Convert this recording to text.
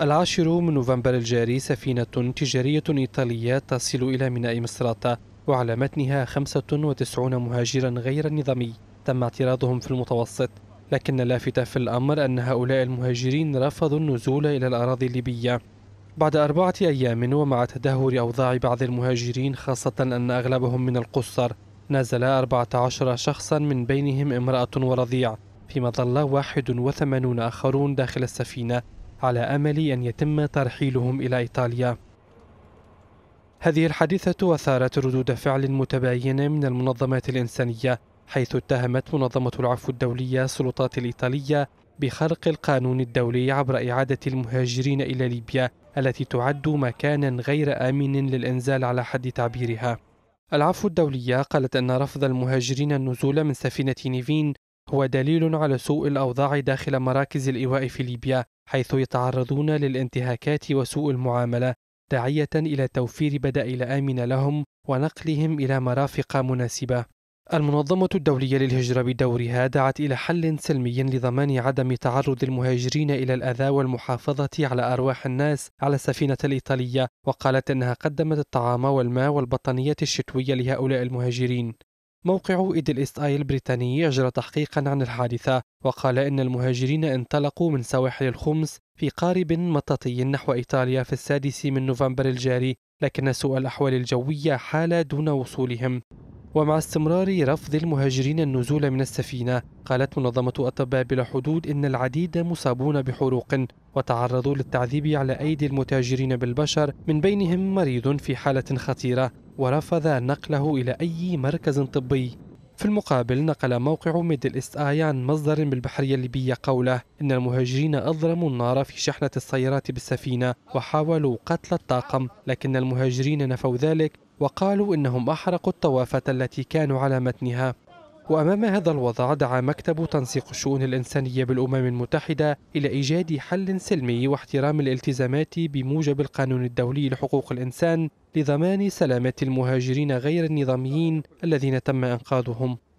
العاشر من نوفمبر الجاري سفينة تجارية إيطالية تصل إلى ميناء مصراتة وعلى متنها 95 مهاجرا غير نظامي تم اعتراضهم في المتوسط لكن اللافت في الأمر أن هؤلاء المهاجرين رفضوا النزول إلى الأراضي الليبية بعد أربعة أيام ومع تدهور أوضاع بعض المهاجرين خاصة أن أغلبهم من القصر نزل 14 شخصا من بينهم امرأة ورضيع فيما ظل 81 آخرون داخل السفينة على امل ان يتم ترحيلهم الى ايطاليا هذه الحادثه اثارت ردود فعل متباينه من المنظمات الانسانيه حيث اتهمت منظمه العفو الدوليه السلطات الايطاليه بخرق القانون الدولي عبر اعاده المهاجرين الى ليبيا التي تعد مكانا غير امن للانزال على حد تعبيرها العفو الدولية قالت أن رفض المهاجرين النزول من سفينة نيفين هو دليل على سوء الأوضاع داخل مراكز الإيواء في ليبيا حيث يتعرضون للانتهاكات وسوء المعاملة داعية إلى توفير بدائل آمنة لهم ونقلهم إلى مرافق مناسبة المنظمة الدولية للهجرة بدورها دعت إلى حل سلمي لضمان عدم تعرض المهاجرين إلى الأذى والمحافظة على أرواح الناس على السفينة الإيطالية وقالت أنها قدمت الطعام والماء والبطانيات الشتوية لهؤلاء المهاجرين موقع إيدل إيست آي البريطاني أجرى تحقيقا عن الحادثة وقال إن المهاجرين انطلقوا من سواحل الخمس في قارب مطاطي نحو إيطاليا في السادس من نوفمبر الجاري لكن سوء الأحوال الجوية حال دون وصولهم ومع استمرار رفض المهاجرين النزول من السفينة قالت منظمة أطباء بلا حدود إن العديد مصابون بحروق وتعرضوا للتعذيب على أيدي المتاجرين بالبشر من بينهم مريض في حالة خطيرة ورفض نقله إلى أي مركز طبي في المقابل نقل موقع ميدل إست آي عن مصدر بالبحرية الليبية قوله إن المهاجرين أضرموا النار في شحنة السيارات بالسفينة وحاولوا قتل الطاقم لكن المهاجرين نفوا ذلك وقالوا إنهم أحرقوا الطوافة التي كانوا على متنها وأمام هذا الوضع دعا مكتب تنسيق الشؤون الإنسانية بالأمم المتحدة إلى إيجاد حل سلمي واحترام الالتزامات بموجب القانون الدولي لحقوق الإنسان لضمان سلامة المهاجرين غير النظاميين الذين تم إنقاذهم